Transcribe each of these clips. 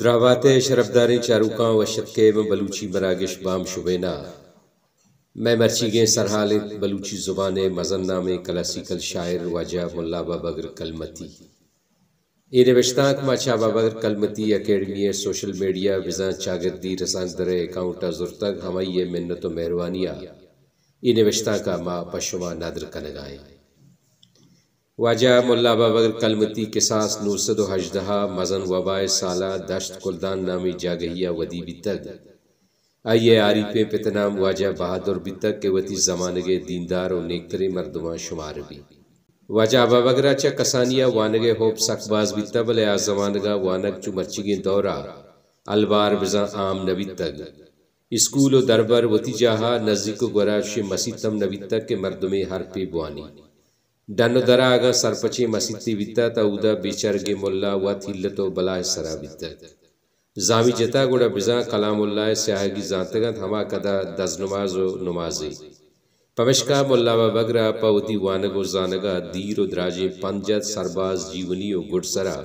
द्रावात शरबदारें चारुका व शतके व बलूची बरागिश बाम शुबेना मैं गें सरहाल बलूची ज़ुबान मजन्ना में क्लासिकल शायर वाजा मुला बगर कलमती ए रिश्ताक माचा बगर कलमती अकेडमी सोशल मीडिया विजा चागिरदी रसांदर दर अकाउंट जुर्तक हमाई मिन्नत मेहरवानिया इन नवश्ता का माँ पशुमा नादर लगाए वाजा मुला बाबर कलमती सास नूसद हजदहा मजन वबा साला दश्त कुलदान नामी जागहिया वदी बितग आइए आरिफ पितनाम वाजा बहादुर बितग के वती जमानगे दीनदार और नेकतरे मरदमा शुमार भी वाजा बाबगरा च कसानिया वानगे होप सकबाज बितग बल आ जमानगा वानग चुमर्चिगे दौरा अलबार बजा आम नबी तग स्कूल दरबर वती जाहा नजदीक गरा मसीतम नबी तक के मरदमे हर पे बुआनी सरपची දන්නදරාග සර්පචී මසිත්ති විත්තාත උද व थिल्ल तो बलाय सरा සරාවිත්ත. जामी जता गोड़ा बिजा कला कलामुल्ला स्याहगी जानतगत हमा कदा दज नमाजो नमाजी पमशका मुल्ला बगरा पवती वानगो जानगा दीरो द्राजे पंजत सरबाज जीवनियो गुडसरा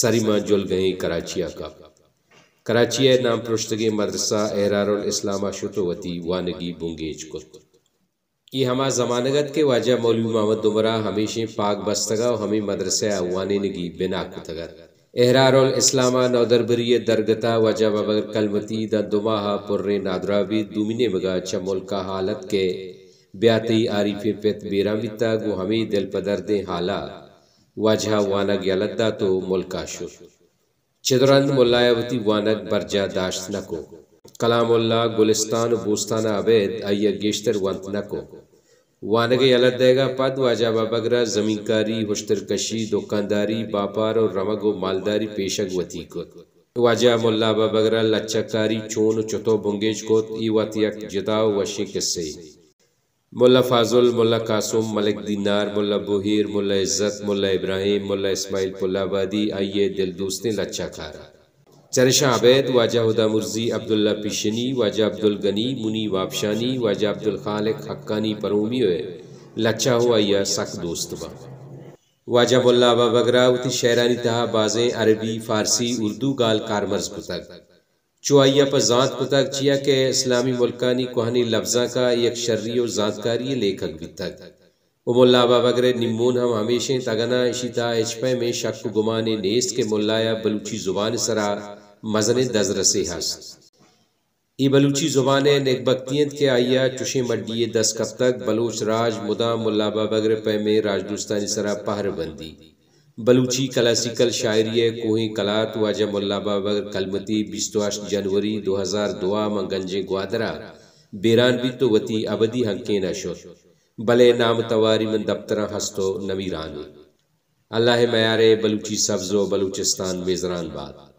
सरिमा जुल गए कराचिया का कराचिया नाम पृष्ठगे मदरसा एरारुल इस्लामा शुतोवती वानगी बुंगेज कुत कि हम ज़मानगत के वजह मौलवी मोहम्मद दुमरा हमेशा पाक बस्तगा और हमें मदरसे अवान नगी बिना कुतगर एहरारुल इस्लामा नौदरबरी दरगता वजह बगर कलमती द दुमाहा पुर्रे भी दुमिने बगा चमोल का हालत के ब्याती आरिफे पेत बेरामिता गो हमें दिल पदर दे हाला वजह वानग यलदा तो मुल्का शु चिदरंद मुलायावती वानक बरजा दाश्त नको कलामुल्ला गुलिस्तान बोस्ताना अवैध अय्या गेश्तर वंत नको ವಾನಗೆ पद वाजा ಬಾಬಗ್ರ ಜಮೀನ್ಕಾರಿ होशतरकशी दुकानदारी बापार और व मालदारी पेशग वतीक वाजा मुला बाबगरा लच्चाकारी चोन चतो बुंगेज कोत ई वतियक जिदाव वशी किस्से मुला फाजुल मुला कासुम मलिक दीनार मुला बुहीर मुला इज्जत मुला इब्राहिम मुला इस्माइल पुल्लाबादी आइए दिल दोस्तें लच्चा खारा चरशा अबैद वाजा उदा मुर्जी अब्दुल्ला पिशनी वाजा अब्दुल गनी मुनी वापशानी वाजा अब्दुल खालिक हक्कानी परोमी है लच्छा हुआ या सख दोस्त बा वाजा मुल्ला बगरा उति शहरानी तहा बाजे अरबी फारसी उर्दू गाल कारमर्ज पुतक चुआया पर जात पुतक चिया के इस्लामी मुल्कानी कोहनी लफ्जा का एक शर्री और जानकारी लेखक भी तक उमुल्ला बगरे निमून हम हमेशा तगना इशिता एचपे में शक गुमान नेस्त के मुल्लाया बलूची जुबान सरा मजन दजरसी हस ई बलूची ज़ुबान नेकबख्तियत के आइया चुशे मंडिये दस कब तक बलूच राज मुदा मुलाबा बगर पैमे में राजदुस्तानी सरा बंदी बलूची क्लासिकल शायरी कोही कलात वाज मुलाबा बगर कलमती बिस्तवाश जनवरी दो हज़ार दुआ मंगंजे ग्वादरा बेरान भी तो वती अबदी हंके नशो भले नाम तवारी मन दफ्तर हस्तो नवीरानी अल्लाह मयारे बलूची सब्ज़ो बलूचिस्तान मेज़रान बाद